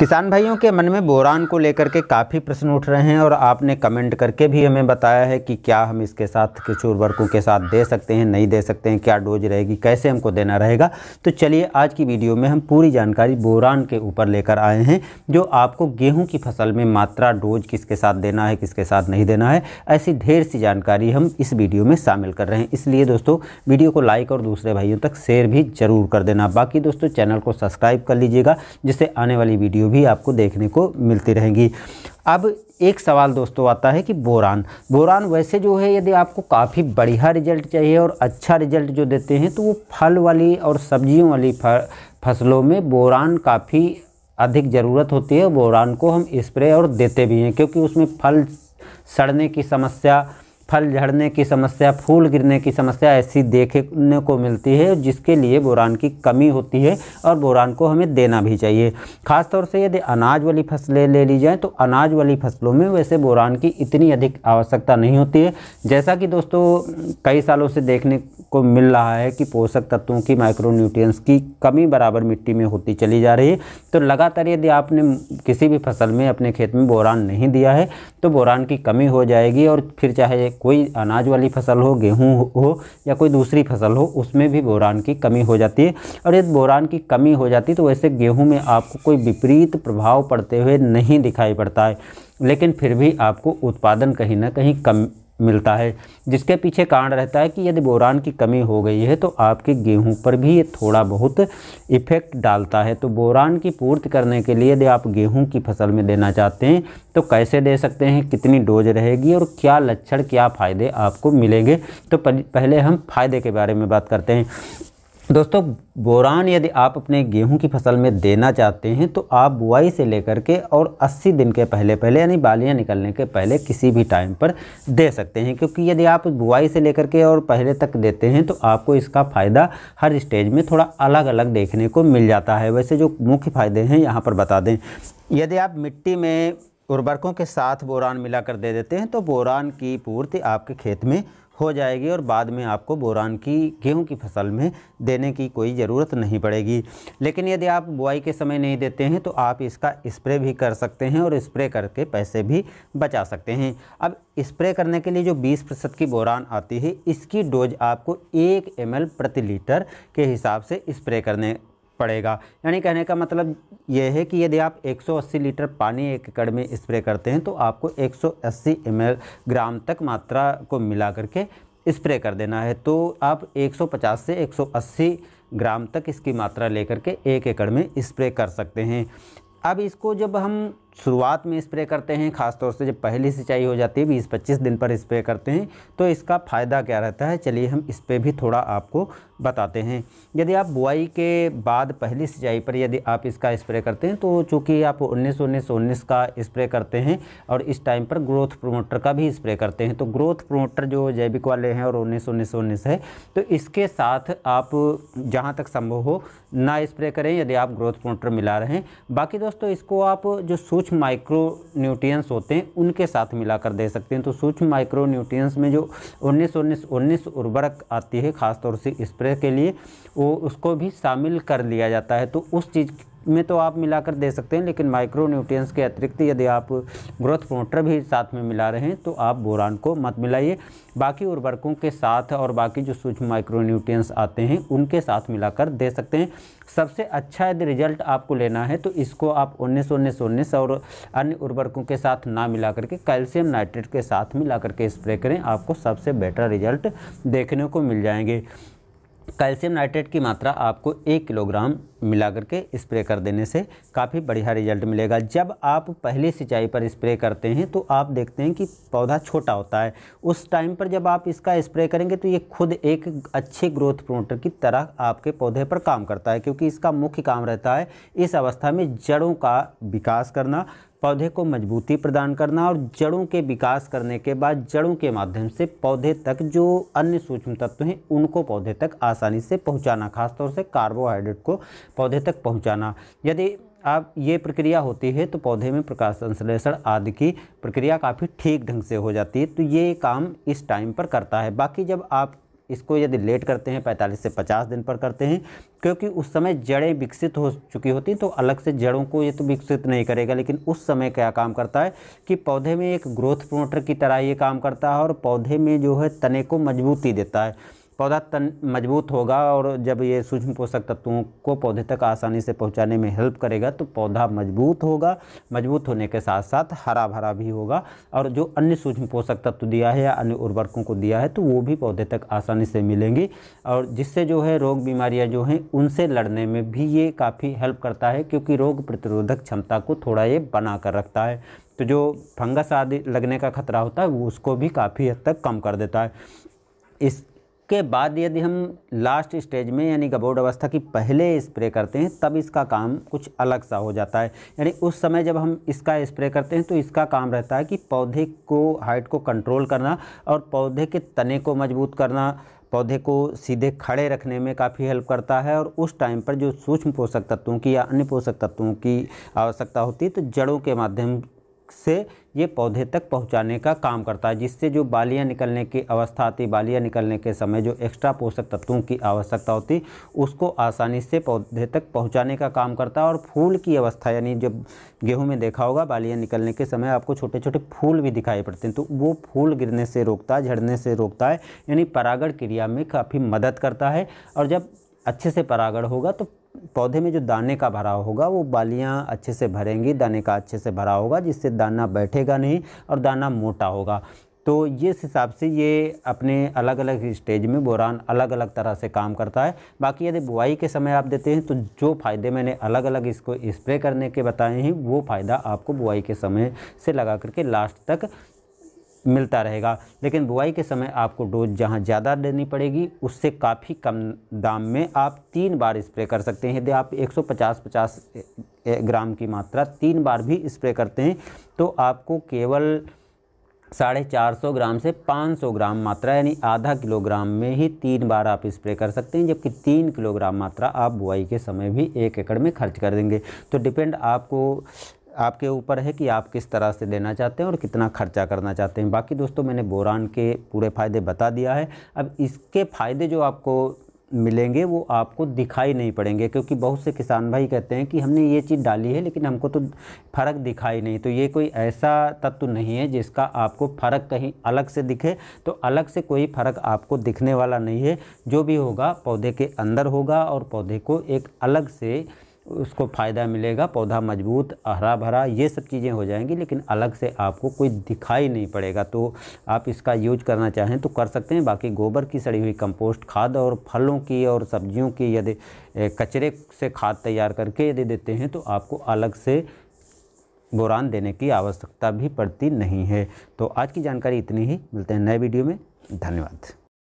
किसान भाइयों के मन में बोरान को लेकर के काफ़ी प्रश्न उठ रहे हैं और आपने कमेंट करके भी हमें बताया है कि क्या हम इसके साथ कुछ उर्वरकों के साथ दे सकते हैं नहीं दे सकते हैं क्या डोज रहेगी कैसे हमको देना रहेगा तो चलिए आज की वीडियो में हम पूरी जानकारी बोरान के ऊपर लेकर आए हैं जो आपको गेहूँ की फसल में मात्रा डोज किसके साथ देना है किसके साथ नहीं देना है ऐसी ढेर सी जानकारी हम इस वीडियो में शामिल कर रहे हैं इसलिए दोस्तों वीडियो को लाइक और दूसरे भाइयों तक शेयर भी ज़रूर कर देना बाकी दोस्तों चैनल को सब्सक्राइब कर लीजिएगा जिससे आने वाली वीडियो भी आपको देखने को मिलती रहेंगी अब एक सवाल दोस्तों आता है कि बोरान बोरान वैसे जो है यदि आपको काफ़ी बढ़िया रिजल्ट चाहिए और अच्छा रिजल्ट जो देते हैं तो वो फल वाली और सब्जियों वाली फसलों में बोरान काफ़ी अधिक ज़रूरत होती है बोरान को हम स्प्रे और देते भी हैं क्योंकि उसमें फल सड़ने की समस्या फल झड़ने की समस्या फूल गिरने की समस्या ऐसी देखने को मिलती है जिसके लिए बोरान की कमी होती है और बोरान को हमें देना भी चाहिए ख़ासतौर से यदि अनाज वाली फसलें ले ली जाएँ तो अनाज वाली फसलों में वैसे बोरान की इतनी अधिक आवश्यकता नहीं होती है जैसा कि दोस्तों कई सालों से देखने को मिल रहा है कि पोषक तत्वों की माइक्रोन्यूट्रियस की कमी बराबर मिट्टी में होती चली जा रही है तो लगातार यदि आपने किसी भी फसल में अपने खेत में बोरान नहीं दिया है तो बोरान की कमी हो जाएगी और फिर चाहे कोई अनाज वाली फसल हो गेहूँ हो या कोई दूसरी फसल हो उसमें भी बोरान की कमी हो जाती है और यदि बोरान की कमी हो जाती है तो वैसे गेहूँ में आपको कोई विपरीत प्रभाव पड़ते हुए नहीं दिखाई पड़ता है लेकिन फिर भी आपको उत्पादन कहीं ना कहीं कम मिलता है जिसके पीछे कारण रहता है कि यदि बोरान की कमी हो गई है तो आपके गेहूं पर भी ये थोड़ा बहुत इफ़ेक्ट डालता है तो बोरान की पूर्ति करने के लिए यदि आप गेहूं की फसल में देना चाहते हैं तो कैसे दे सकते हैं कितनी डोज रहेगी और क्या लक्षण क्या फ़ायदे आपको मिलेंगे तो पहले हम फ़ायदे के बारे में बात करते हैं दोस्तों बोरान यदि आप अपने गेहूं की फसल में देना चाहते हैं तो आप बुआई से लेकर के और 80 दिन के पहले पहले यानी बालियां निकलने के पहले किसी भी टाइम पर दे सकते हैं क्योंकि यदि आप बुआई से लेकर के और पहले तक देते हैं तो आपको इसका फ़ायदा हर स्टेज में थोड़ा अलग अलग देखने को मिल जाता है वैसे जो मुख्य फ़ायदे हैं यहाँ पर बता दें यदि आप मिट्टी में उर्वरकों के साथ बोरान मिलाकर दे देते हैं तो बोरान की पूर्ति आपके खेत में हो जाएगी और बाद में आपको बोरान की गेहूं की फसल में देने की कोई ज़रूरत नहीं पड़ेगी लेकिन यदि आप बुआई के समय नहीं देते हैं तो आप इसका स्प्रे भी कर सकते हैं और स्प्रे करके पैसे भी बचा सकते हैं अब स्प्रे करने के लिए जो 20 प्रतिशत की बोरान आती है इसकी डोज आपको एक एम प्रति लीटर के हिसाब से स्प्रे करने पड़ेगा यानी कहने का मतलब यह है कि यदि आप 180 लीटर पानी एक एकड़ में स्प्रे करते हैं तो आपको 180 सौ ग्राम तक मात्रा को मिला करके स्प्रे कर देना है तो आप 150 से 180 ग्राम तक इसकी मात्रा लेकर के एक एकड़ में स्प्रे कर सकते हैं अब इसको जब हम शुरुआत में स्प्रे करते हैं खासतौर से जब पहली सिंचाई हो जाती है बीस पच्चीस दिन पर स्प्रे करते हैं तो इसका फ़ायदा क्या रहता है चलिए हम इस पर भी थोड़ा आपको बताते हैं यदि आप बुआई के बाद पहली सिंचाई पर यदि आप इसका स्प्रे करते हैं तो चूँकि आप उन्नीस उन्नीस उन्नीस का स्प्रे करते हैं और इस टाइम पर ग्रोथ प्रोमोटर का भी स्प्रे करते हैं तो ग्रोथ प्रोमोटर जो जैविक वाले हैं और उन्नीस उन्नीस उन्नीस है तो इसके साथ आप जहाँ तक संभव हो ना स्प्रे करें यदि आप ग्रोथ प्रोमोटर मिला रहे हैं बाकी दोस्तों इसको आप जो सूच सूक्ष्म माइक्रो न्यूट्रियस होते हैं उनके साथ मिलाकर दे सकते हैं तो सूक्ष्म माइक्रो न्यूट्रियस में जो उन्नीस उन्नीस उन्नीस उर्वरक आती है खासतौर से स्प्रे के लिए वो उसको भी शामिल कर लिया जाता है तो उस चीज़ में तो आप मिलाकर दे सकते हैं लेकिन माइक्रो न्यूट्रिएंट्स के अतिरिक्त यदि आप ग्रोथ प्रोमोटर भी साथ में मिला रहे हैं तो आप बोरान को मत मिलाइए बाकी उर्वरकों के साथ और बाकी जो सूक्ष्म माइक्रो न्यूट्रिएंट्स आते हैं उनके साथ मिलाकर दे सकते हैं सबसे अच्छा यदि रिजल्ट आपको लेना है तो इसको आप उन्नीस उन्नीस उन्नीस और अन्य उर्वरकों के साथ ना मिला करके कैल्शियम नाइट्रेट के साथ मिला करके स्प्रे करें आपको सबसे बेटर रिजल्ट देखने को मिल जाएंगे कैल्शियम नाइट्रेट की मात्रा आपको एक किलोग्राम मिला करके स्प्रे कर देने से काफ़ी बढ़िया रिजल्ट मिलेगा जब आप पहली सिंचाई पर स्प्रे करते हैं तो आप देखते हैं कि पौधा छोटा होता है उस टाइम पर जब आप इसका स्प्रे करेंगे तो ये खुद एक अच्छे ग्रोथ प्रोमोटर की तरह आपके पौधे पर काम करता है क्योंकि इसका मुख्य काम रहता है इस अवस्था में जड़ों का विकास करना पौधे को मजबूती प्रदान करना और जड़ों के विकास करने के बाद जड़ों के माध्यम से पौधे तक जो अन्य सूक्ष्म तत्व हैं उनको पौधे तक आसानी से पहुंचाना खासतौर से कार्बोहाइड्रेट को पौधे तक पहुंचाना यदि आप ये प्रक्रिया होती है तो पौधे में प्रकाश संश्लेषण आदि की प्रक्रिया काफ़ी ठीक ढंग से हो जाती है तो ये काम इस टाइम पर करता है बाकी जब आप इसको यदि लेट करते हैं 45 से 50 दिन पर करते हैं क्योंकि उस समय जड़ें विकसित हो चुकी होती हैं तो अलग से जड़ों को ये तो विकसित नहीं करेगा लेकिन उस समय क्या काम करता है कि पौधे में एक ग्रोथ प्रोमोटर की तरह ये काम करता है और पौधे में जो है तने को मजबूती देता है पौधा तन मजबूत होगा और जब ये सूक्ष्म पोषक तत्वों को पौधे तक आसानी से पहुंचाने में हेल्प करेगा तो पौधा मजबूत होगा मजबूत होने के साथ साथ हरा भरा भी होगा और जो अन्य सूक्ष्म पोषक तत्व दिया है या अन्य उर्वरकों को दिया है तो वो भी पौधे तक आसानी से मिलेंगी और जिससे जो है रोग बीमारियाँ जो हैं उनसे लड़ने में भी ये काफ़ी हेल्प करता है क्योंकि रोग प्रतिरोधक क्षमता को थोड़ा ये बना कर रखता है तो जो फंगस आदि लगने का खतरा होता है वो उसको भी काफ़ी हद तक कम कर देता है इस उसके बाद यदि हम लास्ट स्टेज में यानी गबोड अवस्था की पहले स्प्रे करते हैं तब इसका काम कुछ अलग सा हो जाता है यानी उस समय जब हम इसका स्प्रे करते हैं तो इसका काम रहता है कि पौधे को हाइट को कंट्रोल करना और पौधे के तने को मजबूत करना पौधे को सीधे खड़े रखने में काफ़ी हेल्प करता है और उस टाइम पर जो सूक्ष्म पोषक तत्वों की या अन्य पोषक तत्वों की आवश्यकता होती है तो जड़ों के माध्यम से ये पौधे तक पहुंचाने का काम करता है जिससे जो बालियां निकलने की अवस्था आती बालियां निकलने के समय जो एक्स्ट्रा पोषक तत्वों की आवश्यकता होती उसको आसानी से पौधे तक पहुंचाने का काम करता है और फूल की अवस्था यानी जब गेहूं में देखा होगा बालियां निकलने के समय आपको छोटे छोटे फूल भी दिखाई पड़ते हैं तो वो फूल गिरने से रोकता है झड़ने से रोकता है यानी परागण क्रिया में काफ़ी मदद करता है और जब अच्छे से परागण होगा तो पौधे में जो दाने का भरा होगा वो बालियाँ अच्छे से भरेंगी दाने का अच्छे से भरा होगा जिससे दाना बैठेगा नहीं और दाना मोटा होगा तो ये इस हिसाब से ये अपने अलग अलग स्टेज में बोरान अलग अलग तरह से काम करता है बाकी यदि बुआई के समय आप देते हैं तो जो फ़ायदे मैंने अलग अलग इसको स्प्रे करने के बताए हैं वो फ़ायदा आपको बुआई के समय से लगा करके लास्ट तक मिलता रहेगा लेकिन बुआई के समय आपको डोज जहाँ ज़्यादा देनी पड़ेगी उससे काफ़ी कम दाम में आप तीन बार स्प्रे कर सकते हैं यदि आप 150-50 ग्राम की मात्रा तीन बार भी स्प्रे करते हैं तो आपको केवल साढ़े चार सौ ग्राम से पाँच सौ ग्राम मात्रा यानी आधा किलोग्राम में ही तीन बार आप स्प्रे कर सकते हैं जबकि तीन किलोग्राम मात्रा आप बुआई के समय भी एक एकड़ में खर्च कर देंगे तो डिपेंड आपको आपके ऊपर है कि आप किस तरह से लेना चाहते हैं और कितना खर्चा करना चाहते हैं बाकी दोस्तों मैंने बोरान के पूरे फ़ायदे बता दिया है अब इसके फ़ायदे जो आपको मिलेंगे वो आपको दिखाई नहीं पड़ेंगे क्योंकि बहुत से किसान भाई कहते हैं कि हमने ये चीज़ डाली है लेकिन हमको तो फ़र्क दिखाई नहीं तो ये कोई ऐसा तत्व नहीं है जिसका आपको फ़र्क कहीं अलग से दिखे तो अलग से कोई फ़र्क आपको दिखने वाला नहीं है जो भी होगा पौधे के अंदर होगा और पौधे को एक अलग से उसको फ़ायदा मिलेगा पौधा मजबूत हरा भरा ये सब चीज़ें हो जाएंगी लेकिन अलग से आपको कोई दिखाई नहीं पड़ेगा तो आप इसका यूज करना चाहें तो कर सकते हैं बाकी गोबर की सड़ी हुई कंपोस्ट खाद और फलों की और सब्जियों की यदि कचरे से खाद तैयार करके यदि देते हैं तो आपको अलग से बुरान देने की आवश्यकता भी पड़ती नहीं है तो आज की जानकारी इतनी ही मिलते हैं नए वीडियो में धन्यवाद